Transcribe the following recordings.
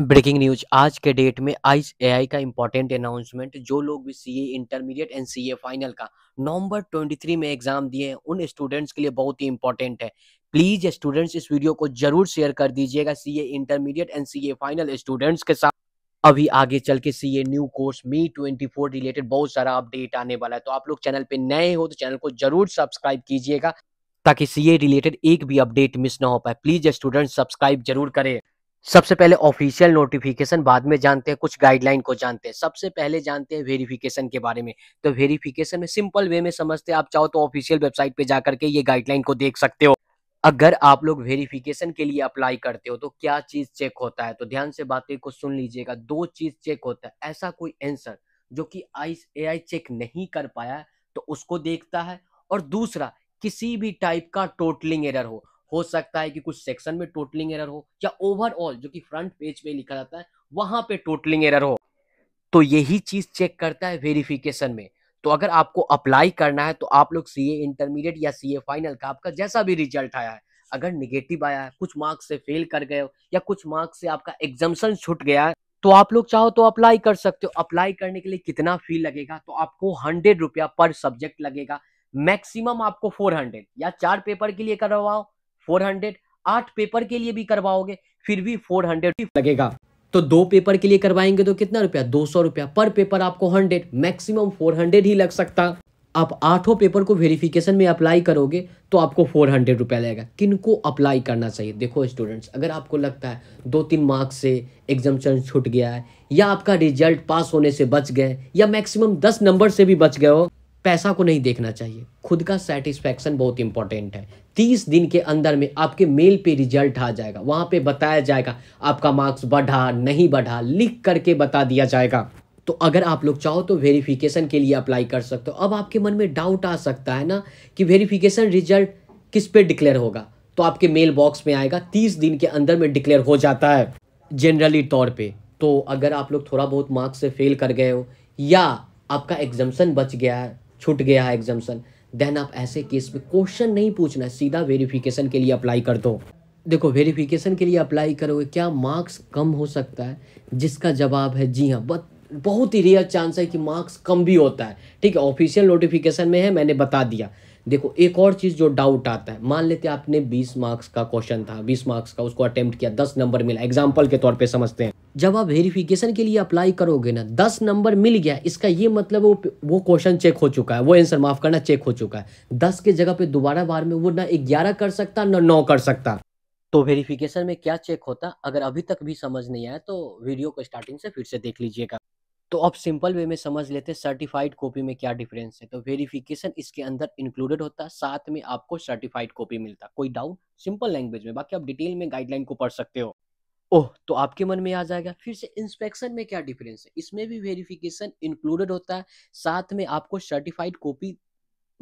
Breaking news आज के date में आई ए आई का इम्पोर्टेंट अनाउंसमेंट जो लोग भी C A intermediate and A final का नवंबर 23 में एग्जाम दिए हैं उन स्टूडेंट्स के लिए बहुत ही इंपॉर्टेंट है प्लीज स्टूडेंट्स इस वीडियो को जरूर शेयर कर दीजिएगा C A intermediate and A final students के साथ अभी आगे चल के सी ए न्यू कोर्स मी ट्वेंटी फोर रिलेटेड बहुत सारा अपडेट आने वाला है तो आप लोग चैनल पे नए हो तो चैनल को जरूर सब्सक्राइब कीजिएगा ताकि सी ए रिलेटेड एक भी अपडेट मिस ना हो पाए प्लीज स्टूडेंट सब्सक्राइब जरूर करें सबसे पहले ऑफिशियल नोटिफिकेशन बाद में जानते हैं कुछ गाइडलाइन को जानते हैं सबसे पहले जानते हैं वेरिफिकेशन के बारे में तो वेरिफिकेशन में सिंपल वे में समझते हैं आप चाहो तो ऑफिशियल वेबसाइट पे जाकर के ये गाइडलाइन को देख सकते हो अगर आप लोग वेरिफिकेशन के लिए अप्लाई करते हो तो क्या चीज चेक होता है तो ध्यान से बातें को सुन लीजिएगा दो चीज चेक होता है ऐसा कोई आंसर जो कि आई ए चेक नहीं कर पाया तो उसको देखता है और दूसरा किसी भी टाइप का टोटलिंग एरर हो हो सकता है कि कुछ सेक्शन में टोटलिंग एरर हो या ओवरऑल जो कि फ्रंट पेज पे लिखा जाता है वहां पे टोटलिंग एरर हो तो यही चीज चेक करता है वेरिफिकेशन में तो अगर आपको अप्लाई करना है तो आप लोग सी ए इंटरमीडिएट या सी ए फाइनल का आपका जैसा भी रिजल्ट आया है अगर निगेटिव आया है कुछ मार्क्स से फेल कर गए हो या कुछ मार्क्स से आपका एग्जामेशन छूट गया है तो आप लोग चाहो तो अप्लाई कर सकते हो अप्लाई करने के लिए कितना फी लगेगा तो आपको हंड्रेड रुपया पर सब्जेक्ट लगेगा मैक्सिमम आपको फोर हंड्रेड या चार पेपर के लिए करवाओ फोर हंड्रेड आठ पेपर के लिए भी करवाओगे फिर भी फोर हंड्रेड लगेगा तो दो पेपर के लिए करवाएंगे तो कितना रुपया दो सौ रुपया पर पेपर आपको हंड्रेड मैक्सिमम फोर हंड्रेड ही लग सकता आप आठों पेपर को वेरिफिकेशन में अप्लाई करोगे तो आपको फोर हंड्रेड रुपया लगेगा किनको अप्लाई करना चाहिए देखो स्टूडेंट्स अगर आपको लगता है दो तीन मार्क्स से एग्जामेशन छूट गया है या आपका रिजल्ट पास होने से बच गए या मैक्सिमम दस नंबर से भी बच गए हो पैसा को नहीं देखना चाहिए खुद का सेटिस्फैक्शन बहुत इंपॉर्टेंट है तीस दिन के अंदर में आपके मेल पे रिजल्ट आ जाएगा वहां पे बताया जाएगा आपका मार्क्स बढ़ा नहीं बढ़ा लिख करके बता दिया जाएगा तो अगर आप लोग चाहो तो वेरिफिकेशन के लिए अप्लाई कर सकते हो अब आपके मन में डाउट आ सकता है ना कि वेरिफिकेशन रिजल्ट किस पे डिक्लेयर होगा तो आपके मेल बॉक्स में आएगा तीस दिन के अंदर में डिक्लेयर हो जाता है जनरली तौर पे तो अगर आप लोग थोड़ा बहुत मार्क्स से फेल कर गए हो या आपका एग्जामेशन बच गया है छूट गया है एग्जामेशन देन आप ऐसे केस में क्वेश्चन नहीं पूछना सीधा वेरिफिकेशन के लिए अप्लाई कर दो देखो वेरिफिकेशन के लिए अप्लाई करोगे क्या मार्क्स कम हो सकता है जिसका जवाब है जी हाँ बट बहुत ही रेयर चांस है कि मार्क्स कम भी होता है ठीक है ऑफिशियल नोटिफिकेशन में है मैंने बता दिया देखो एक और चीज़ जो डाउट आता है मान लेते आपने 20 मार्क्स का क्वेश्चन था 20 मार्क्स का उसको अटेम्प्ट किया 10 नंबर मिला एग्जाम्पल के तौर पे समझते हैं जब आप वेरिफिकेशन के लिए अप्लाई करोगे ना 10 नंबर मिल गया इसका ये मतलब वो वो क्वेश्चन चेक हो चुका है वो आंसर माफ़ करना चेक हो चुका है दस के जगह पे दोबारा बार में वो ना ग्यारह कर सकता ना नौ कर सकता तो वेरिफिकेशन में क्या चेक होता अगर अभी तक भी समझ नहीं आया तो वीडियो को स्टार्टिंग से फिर से देख लीजिएगा तो आप सिंपल वे में समझ लेते हैं सर्टिफाइड कॉपी में क्या डिफरेंस है तो वेरिफिकेशन इसके अंदर इंक्लूडेड होता है साथ में आपको सर्टिफाइड कॉपी मिलता कोई डाउट सिंपल लैंग्वेज में बाकी आप डिटेल में गाइडलाइन को पढ़ सकते हो ओह तो आपके मन में आ जाएगा फिर से इंस्पेक्शन में क्या डिफरेंस है इसमें भी वेरिफिकेशन इंक्लूडेड होता है साथ में आपको सर्टिफाइड कॉपी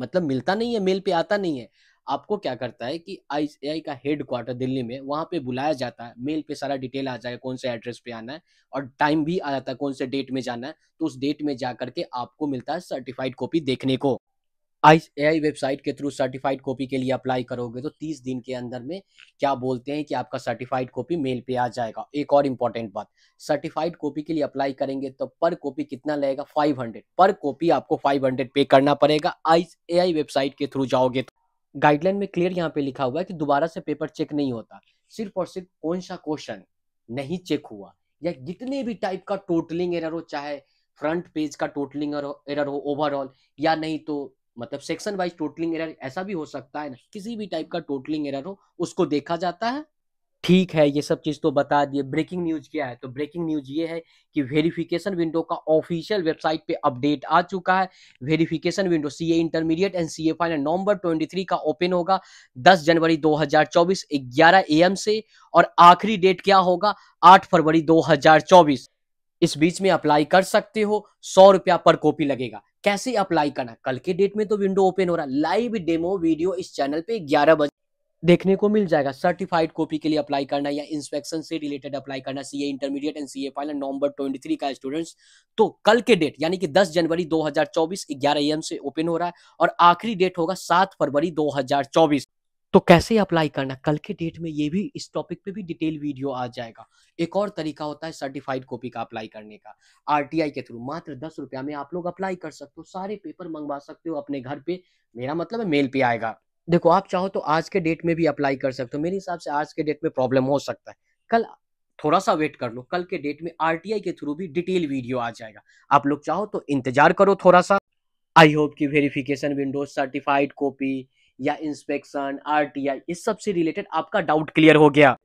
मतलब मिलता नहीं है मेल पे आता नहीं है आपको क्या करता है कि आई का हेड क्वार्टर दिल्ली में वहाँ पे बुलाया जाता है मेल पे सारा डिटेल आ जाएगा कौन से एड्रेस पे आना है और टाइम भी आ जाता है कौन से डेट में जाना है तो उस डेट में जा करके आपको मिलता है सर्टिफाइड कॉपी देखने को आई एआई वेबसाइट के थ्रू सर्टिफाइड कॉपी के लिए अप्लाई करोगे तो 30 दिन के अंदर में क्या बोलते हैं कि आपका सर्टिफाइड कॉपी मेल पे आ जाएगा एक और इम्पॉर्टेंट बात सर्टिफाइड कॉपी के लिए अप्लाई करेंगे तो पर कॉपी कितना लगेगा 500 पर कॉपी आपको 500 पे करना पड़ेगा आई एआई वेबसाइट के थ्रू जाओगे तो। गाइडलाइन में क्लियर यहाँ पे लिखा हुआ है कि दोबारा से पेपर चेक नहीं होता सिर्फ और सिर्फ कौन सा क्वेश्चन नहीं चेक हुआ या जितने भी टाइप का टोटलिंग एरर हो चाहे फ्रंट पेज का टोटलिंग एरर हो ओवरऑल या नहीं तो मतलब सेक्शन वाइज टोटलिंग एरर ऐसा भी हो सकता है ना किसी भी टाइप का टोटलिंग एरर हो उसको देखा जाता है ठीक है ये सब चीज़ तो बता दिए ब्रेकिंग न्यूज क्या है तो ब्रेकिंग न्यूज ये है कि वेरिफिकेशन विंडो का ऑफिशियल वेबसाइट पे अपडेट आ चुका है verification window CA intermediate and CA final November 23 का ओपन होगा 10 जनवरी 2024 11 एएम से और आखिरी डेट क्या होगा 8 फरवरी 2024 इस बीच में अप्लाई कर सकते हो सौ रुपया पर कॉपी लगेगा कैसे अप्लाई करना कल के डेट में तो विंडो ओपन हो रहा लाइव डेमो वीडियो इस चैनल पे ग्यारह बजे देखने को मिल जाएगा सर्टिफाइड कॉपी के लिए अप्लाई करना या इंस्पेक्शन से रिलेटेड अप्लाई करना CA intermediate and CA final November 23 का स्टूडेंट्स तो कल के डेट यानी कि 10 जनवरी 2024 चौबीस एम से ओपन हो रहा है और आखिरी डेट होगा 7 फरवरी 2024 तो कैसे अप्लाई करना कल के डेट में ये भी इस टॉपिक पे भी डिटेल वीडियो आ जाएगा एक और तरीका होता है सर्टिफाइड कॉपी का अप्लाई करने का आरटीआई के थ्रू मात्र दस रुपया में आप लोग अप्लाई कर सकते हो सारे पेपर मंगवा सकते हो अपने घर पे मेरा मतलब है मेल पे आएगा देखो आप चाहो तो आज के डेट में भी अप्लाई कर सकते हो मेरे हिसाब से आज के डेट में प्रॉब्लम हो सकता है कल थोड़ा सा वेट कर लो कल के डेट में आर के थ्रू भी डिटेल वीडियो आ जाएगा आप लोग चाहो तो इंतजार करो थोड़ा सा आई होप की वेरिफिकेशन विंडोज सर्टिफाइड कॉपी या इंस्पेक्शन आर इस सब से रिलेटेड आपका डाउट क्लियर हो गया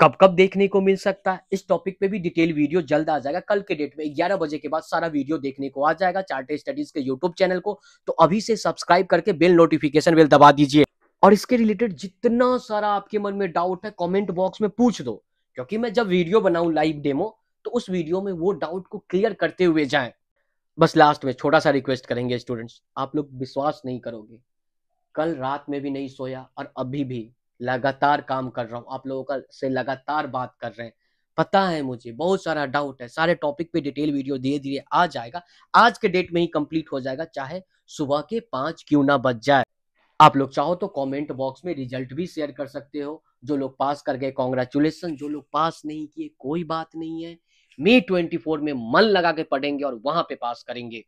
कब कब देखने को मिल सकता है इस टॉपिक पे भी डिटेल वीडियो जल्द आ जाएगा कल के डेट में 11 बजे के बाद सारा वीडियो देखने को आ जाएगा चार्टेड स्टडीज के यूट्यूब चैनल को तो अभी से सब्सक्राइब करके बेल नोटिफिकेशन बेल दबा दीजिए और इसके रिलेटेड जितना सारा आपके मन में डाउट है कमेंट बॉक्स में पूछ दो क्योंकि मैं जब वीडियो बनाऊं लाइव डेमो तो उस वीडियो में वो डाउट को क्लियर करते हुए जाए बस लास्ट में छोटा सा रिक्वेस्ट करेंगे स्टूडेंट्स आप लोग विश्वास नहीं करोगे कल रात में भी नहीं सोया और अभी भी लगातार काम कर रहा हूँ आप लोगों का से लगातार बात कर रहे हैं पता है मुझे बहुत सारा डाउट है सारे टॉपिक पे डिटेल वीडियो धीरे धीरे आ जाएगा आज के डेट में ही कंप्लीट हो जाएगा चाहे सुबह के पांच क्यों ना बज जाए आप लोग चाहो तो कमेंट बॉक्स में रिजल्ट भी शेयर कर सकते हो जो लोग पास कर गए कॉन्ग्रेचुलेसन जो लोग पास नहीं किए कोई बात नहीं है मे ट्वेंटी फोर में मन लगा के पढ़ेंगे और वहां पे पास करेंगे